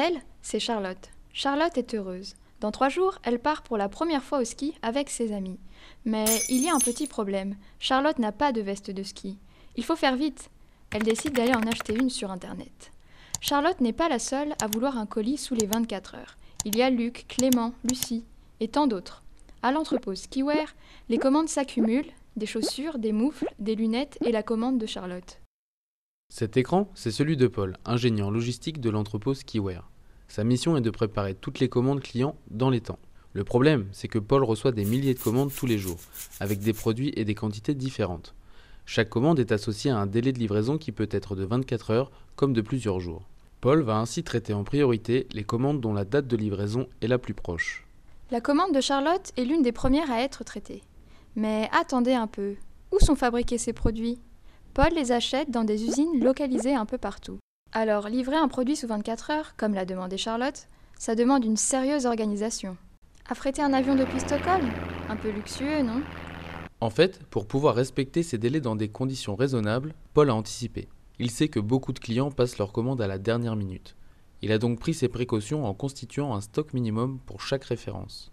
Elle, c'est Charlotte. Charlotte est heureuse. Dans trois jours, elle part pour la première fois au ski avec ses amis. Mais il y a un petit problème. Charlotte n'a pas de veste de ski. Il faut faire vite. Elle décide d'aller en acheter une sur Internet. Charlotte n'est pas la seule à vouloir un colis sous les 24 heures. Il y a Luc, Clément, Lucie et tant d'autres. À l'entrepôt Skiware, les commandes s'accumulent, des chaussures, des moufles, des lunettes et la commande de Charlotte. Cet écran, c'est celui de Paul, ingénieur logistique de l'entrepôt Skiware. Sa mission est de préparer toutes les commandes clients dans les temps. Le problème, c'est que Paul reçoit des milliers de commandes tous les jours, avec des produits et des quantités différentes. Chaque commande est associée à un délai de livraison qui peut être de 24 heures comme de plusieurs jours. Paul va ainsi traiter en priorité les commandes dont la date de livraison est la plus proche. La commande de Charlotte est l'une des premières à être traitée. Mais attendez un peu, où sont fabriqués ces produits Paul les achète dans des usines localisées un peu partout. Alors, livrer un produit sous 24 heures, comme l'a demandé Charlotte, ça demande une sérieuse organisation. Affréter un avion depuis Stockholm Un peu luxueux, non En fait, pour pouvoir respecter ces délais dans des conditions raisonnables, Paul a anticipé. Il sait que beaucoup de clients passent leurs commandes à la dernière minute. Il a donc pris ses précautions en constituant un stock minimum pour chaque référence.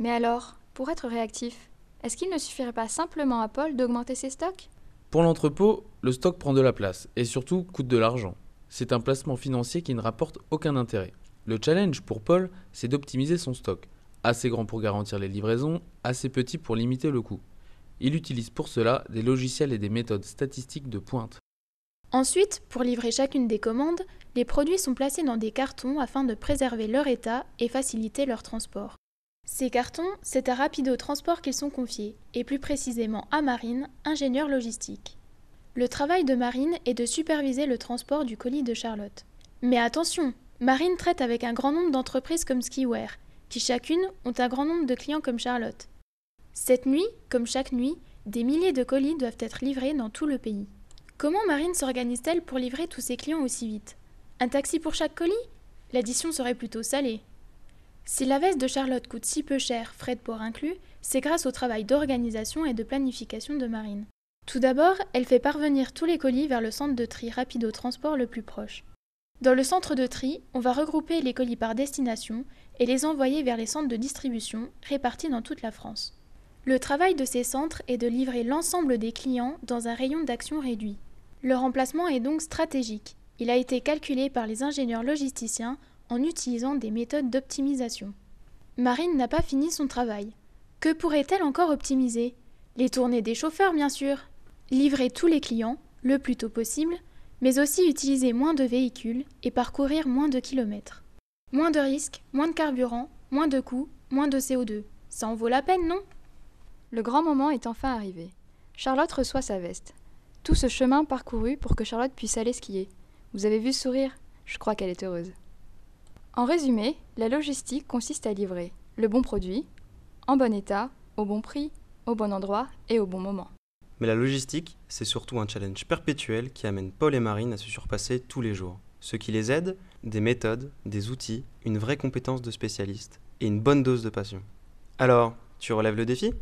Mais alors, pour être réactif, est-ce qu'il ne suffirait pas simplement à Paul d'augmenter ses stocks pour l'entrepôt, le stock prend de la place et surtout coûte de l'argent. C'est un placement financier qui ne rapporte aucun intérêt. Le challenge pour Paul, c'est d'optimiser son stock. Assez grand pour garantir les livraisons, assez petit pour limiter le coût. Il utilise pour cela des logiciels et des méthodes statistiques de pointe. Ensuite, pour livrer chacune des commandes, les produits sont placés dans des cartons afin de préserver leur état et faciliter leur transport. Ces cartons, c'est à Rapido Transport qu'ils sont confiés, et plus précisément à Marine, ingénieure logistique. Le travail de Marine est de superviser le transport du colis de Charlotte. Mais attention, Marine traite avec un grand nombre d'entreprises comme Skiware, qui chacune ont un grand nombre de clients comme Charlotte. Cette nuit, comme chaque nuit, des milliers de colis doivent être livrés dans tout le pays. Comment Marine s'organise-t-elle pour livrer tous ses clients aussi vite Un taxi pour chaque colis L'addition serait plutôt salée. Si la veste de Charlotte coûte si peu cher, frais de port inclus, c'est grâce au travail d'organisation et de planification de Marine. Tout d'abord, elle fait parvenir tous les colis vers le centre de tri rapide au transport le plus proche. Dans le centre de tri, on va regrouper les colis par destination et les envoyer vers les centres de distribution répartis dans toute la France. Le travail de ces centres est de livrer l'ensemble des clients dans un rayon d'action réduit. Leur emplacement est donc stratégique. Il a été calculé par les ingénieurs logisticiens en utilisant des méthodes d'optimisation. Marine n'a pas fini son travail. Que pourrait-elle encore optimiser Les tournées des chauffeurs, bien sûr. Livrer tous les clients, le plus tôt possible, mais aussi utiliser moins de véhicules et parcourir moins de kilomètres. Moins de risques, moins de carburant, moins de coûts, moins de CO2. Ça en vaut la peine, non Le grand moment est enfin arrivé. Charlotte reçoit sa veste. Tout ce chemin parcouru pour que Charlotte puisse aller skier. Vous avez vu sourire Je crois qu'elle est heureuse. En résumé, la logistique consiste à livrer le bon produit, en bon état, au bon prix, au bon endroit et au bon moment. Mais la logistique, c'est surtout un challenge perpétuel qui amène Paul et Marine à se surpasser tous les jours. Ce qui les aide, des méthodes, des outils, une vraie compétence de spécialiste et une bonne dose de passion. Alors, tu relèves le défi